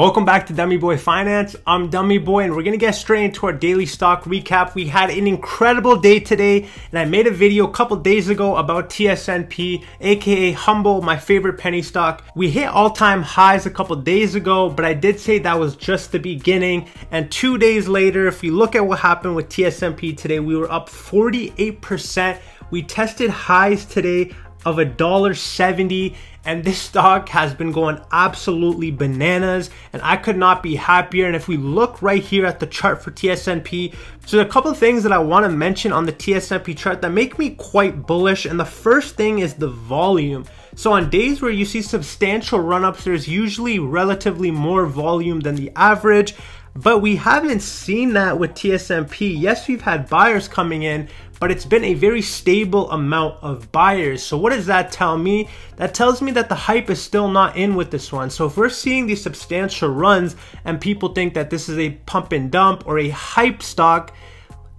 Welcome back to Dummy Boy Finance. I'm Dummy Boy and we're gonna get straight into our daily stock recap. We had an incredible day today and I made a video a couple days ago about TSNP, AKA Humble, my favorite penny stock. We hit all time highs a couple days ago, but I did say that was just the beginning. And two days later, if you look at what happened with TSNP today, we were up 48%. We tested highs today of a dollar seventy, and this stock has been going absolutely bananas and I could not be happier and if we look right here at the chart for TSNP so a couple things that I want to mention on the TSNP chart that make me quite bullish and the first thing is the volume so on days where you see substantial run-ups there's usually relatively more volume than the average but we haven't seen that with TSMP. Yes, we've had buyers coming in, but it's been a very stable amount of buyers. So what does that tell me? That tells me that the hype is still not in with this one. So if we're seeing these substantial runs and people think that this is a pump and dump or a hype stock,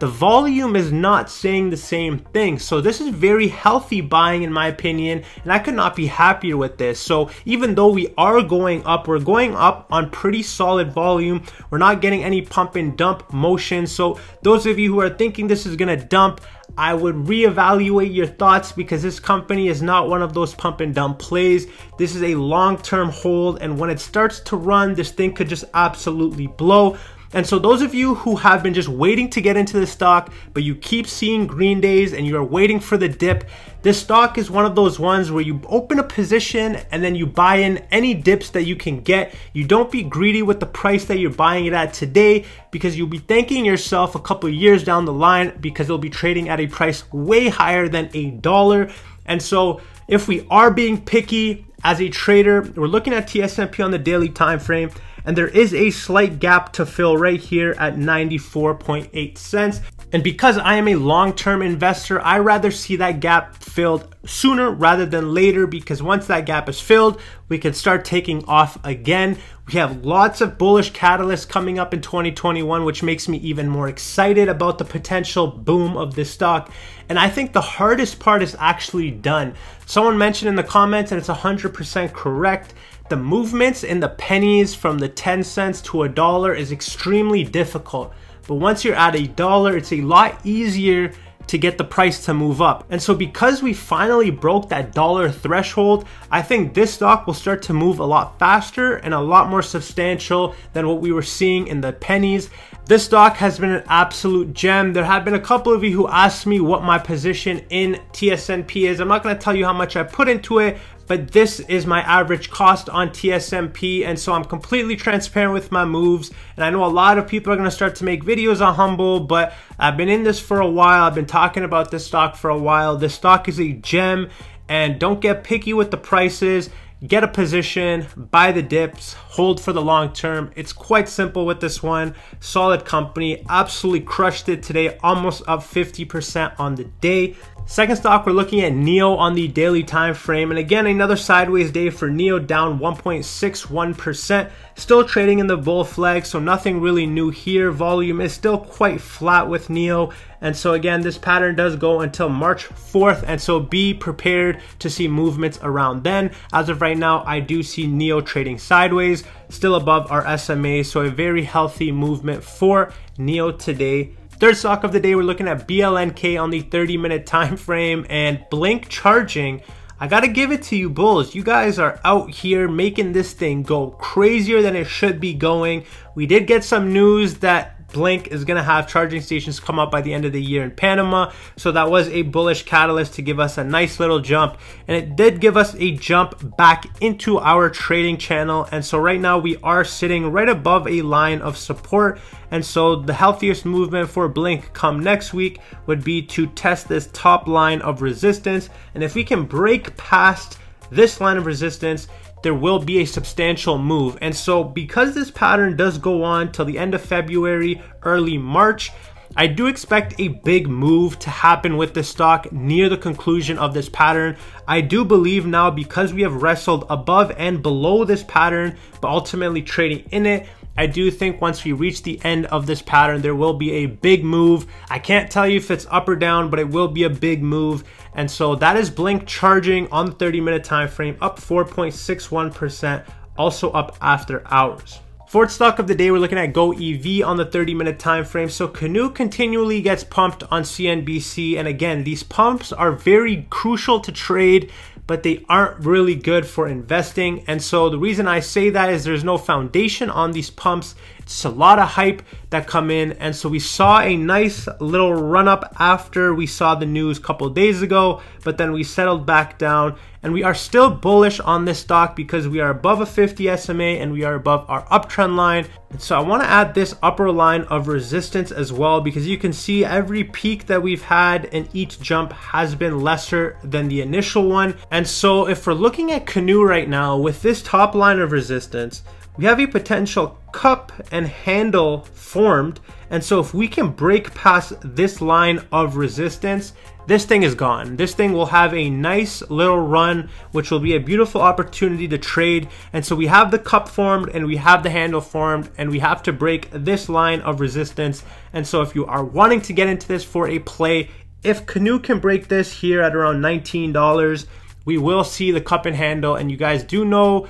the volume is not saying the same thing. So this is very healthy buying in my opinion, and I could not be happier with this. So even though we are going up, we're going up on pretty solid volume. We're not getting any pump and dump motion. So those of you who are thinking this is gonna dump, I would reevaluate your thoughts because this company is not one of those pump and dump plays. This is a long-term hold and when it starts to run, this thing could just absolutely blow. And so those of you who have been just waiting to get into this stock, but you keep seeing green days and you are waiting for the dip, this stock is one of those ones where you open a position and then you buy in any dips that you can get. You don't be greedy with the price that you're buying it at today because you'll be thanking yourself a couple years down the line because it'll be trading at a price way higher than a dollar. And so if we are being picky as a trader, we're looking at TSMP on the daily time frame and there is a slight gap to fill right here at 94.8 cents. And because I am a long-term investor, I rather see that gap filled sooner rather than later because once that gap is filled, we can start taking off again. We have lots of bullish catalysts coming up in 2021, which makes me even more excited about the potential boom of this stock. And I think the hardest part is actually done. Someone mentioned in the comments, and it's 100% correct, the movements in the pennies from the 10 cents to a dollar is extremely difficult. But once you're at a dollar, it's a lot easier to get the price to move up. And so because we finally broke that dollar threshold, I think this stock will start to move a lot faster and a lot more substantial than what we were seeing in the pennies. This stock has been an absolute gem. There have been a couple of you who asked me what my position in TSNP is. I'm not gonna tell you how much I put into it, but this is my average cost on TSMP. And so I'm completely transparent with my moves. And I know a lot of people are gonna start to make videos on Humble, but I've been in this for a while. I've been talking about this stock for a while. This stock is a gem and don't get picky with the prices get a position, buy the dips, hold for the long term. It's quite simple with this one. Solid company, absolutely crushed it today, almost up 50% on the day. Second stock, we're looking at NEO on the daily time frame. And again, another sideways day for NEO down 1.61%. Still trading in the bull flag, so nothing really new here. Volume is still quite flat with NEO. And so again, this pattern does go until March 4th. And so be prepared to see movements around then. As of right now, I do see NEO trading sideways, still above our SMA. So a very healthy movement for NEO today Third stock of the day, we're looking at BLNK on the 30 minute time frame and Blink charging. I gotta give it to you bulls. You guys are out here making this thing go crazier than it should be going. We did get some news that Blink is going to have charging stations come up by the end of the year in Panama. So that was a bullish catalyst to give us a nice little jump. And it did give us a jump back into our trading channel. And so right now we are sitting right above a line of support. And so the healthiest movement for Blink come next week would be to test this top line of resistance. And if we can break past this line of resistance, there will be a substantial move. And so because this pattern does go on till the end of February, early March, I do expect a big move to happen with this stock near the conclusion of this pattern. I do believe now because we have wrestled above and below this pattern, but ultimately trading in it, I do think once we reach the end of this pattern, there will be a big move. I can't tell you if it's up or down, but it will be a big move. And so that is Blink charging on the 30 minute time frame, up 4.61%, also up after hours. Fourth stock of the day, we're looking at Go EV on the 30 minute time frame. So Canoe continually gets pumped on CNBC. And again, these pumps are very crucial to trade but they aren't really good for investing. And so the reason I say that is there's no foundation on these pumps. It's a lot of hype that come in. And so we saw a nice little run up after we saw the news a couple days ago, but then we settled back down and we are still bullish on this stock because we are above a 50 SMA and we are above our uptrend line. And so I wanna add this upper line of resistance as well because you can see every peak that we've had and each jump has been lesser than the initial one. And so if we're looking at Canoe right now with this top line of resistance, we have a potential cup and handle formed. And so if we can break past this line of resistance, this thing is gone. This thing will have a nice little run, which will be a beautiful opportunity to trade. And so we have the cup formed and we have the handle formed and we have to break this line of resistance. And so if you are wanting to get into this for a play, if Canoe can break this here at around $19, we will see the cup and handle. And you guys do know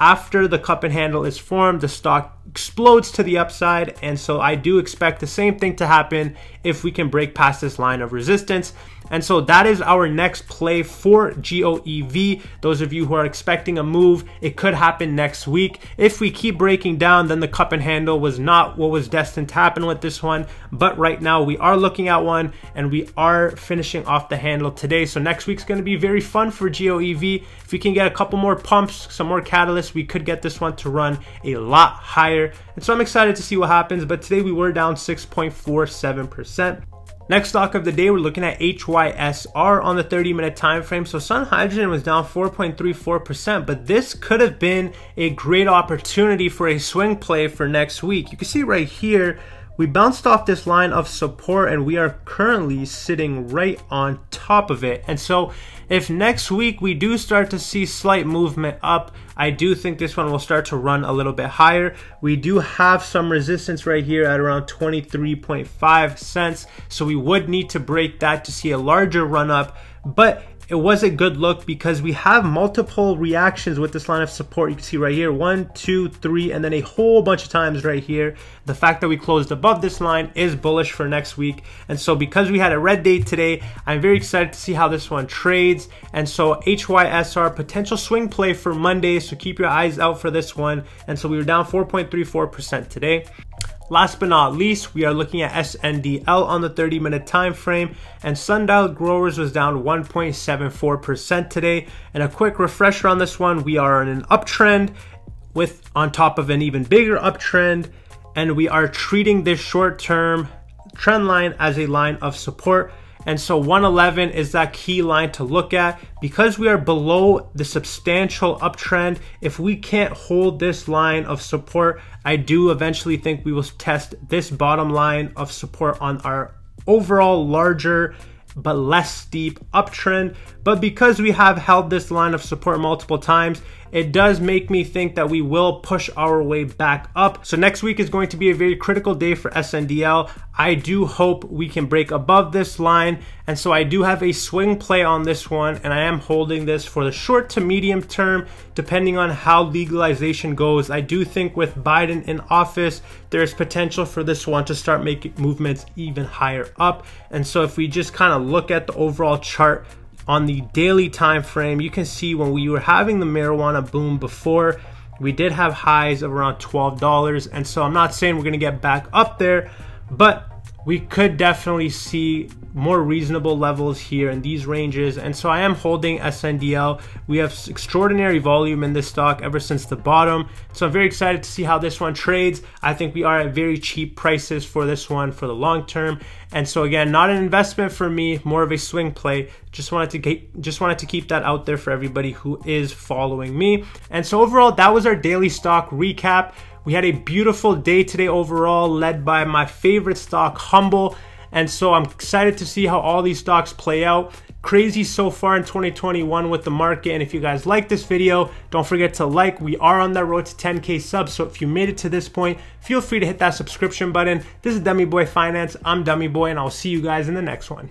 after the cup and handle is formed, the stock explodes to the upside. And so I do expect the same thing to happen if we can break past this line of resistance. And so that is our next play for GOEV. Those of you who are expecting a move, it could happen next week. If we keep breaking down, then the cup and handle was not what was destined to happen with this one. But right now we are looking at one and we are finishing off the handle today. So next week's gonna be very fun for GOEV. If we can get a couple more pumps, some more catalysts, we could get this one to run a lot higher. And so I'm excited to see what happens, but today we were down 6.47%. Next stock of the day, we're looking at HYSR on the 30 minute time frame. So Sun Hydrogen was down 4.34%, but this could have been a great opportunity for a swing play for next week. You can see right here, we bounced off this line of support and we are currently sitting right on top of it. And so if next week we do start to see slight movement up, I do think this one will start to run a little bit higher. We do have some resistance right here at around 23.5 cents. So we would need to break that to see a larger run up. But it was a good look because we have multiple reactions with this line of support. You can see right here, one, two, three, and then a whole bunch of times right here. The fact that we closed above this line is bullish for next week. And so because we had a red day today, I'm very excited to see how this one trades. And so HYSR, potential swing play for Monday. So keep your eyes out for this one. And so we were down 4.34% today. Last but not least, we are looking at SNDL on the 30 minute time frame and Sundial Growers was down 1.74% today. And a quick refresher on this one, we are on an uptrend with on top of an even bigger uptrend and we are treating this short term trend line as a line of support and so 111 is that key line to look at. Because we are below the substantial uptrend, if we can't hold this line of support, I do eventually think we will test this bottom line of support on our overall larger but less steep uptrend. But because we have held this line of support multiple times, it does make me think that we will push our way back up. So next week is going to be a very critical day for SNDL. I do hope we can break above this line. And so I do have a swing play on this one and I am holding this for the short to medium term, depending on how legalization goes. I do think with Biden in office, there's potential for this one to start making movements even higher up. And so if we just kind of look at the overall chart, on the daily time frame, you can see when we were having the marijuana boom before, we did have highs of around $12. And so I'm not saying we're gonna get back up there, but we could definitely see more reasonable levels here in these ranges and so I am holding SNDL we have extraordinary volume in this stock ever since the bottom so I'm very excited to see how this one trades I think we are at very cheap prices for this one for the long term and so again not an investment for me more of a swing play just wanted to get, just wanted to keep that out there for everybody who is following me and so overall that was our daily stock recap we had a beautiful day today overall led by my favorite stock, Humble. And so I'm excited to see how all these stocks play out. Crazy so far in 2021 with the market. And if you guys like this video, don't forget to like. We are on that road to 10K subs. So if you made it to this point, feel free to hit that subscription button. This is Dummy Boy Finance. I'm Dummy Boy, and I'll see you guys in the next one.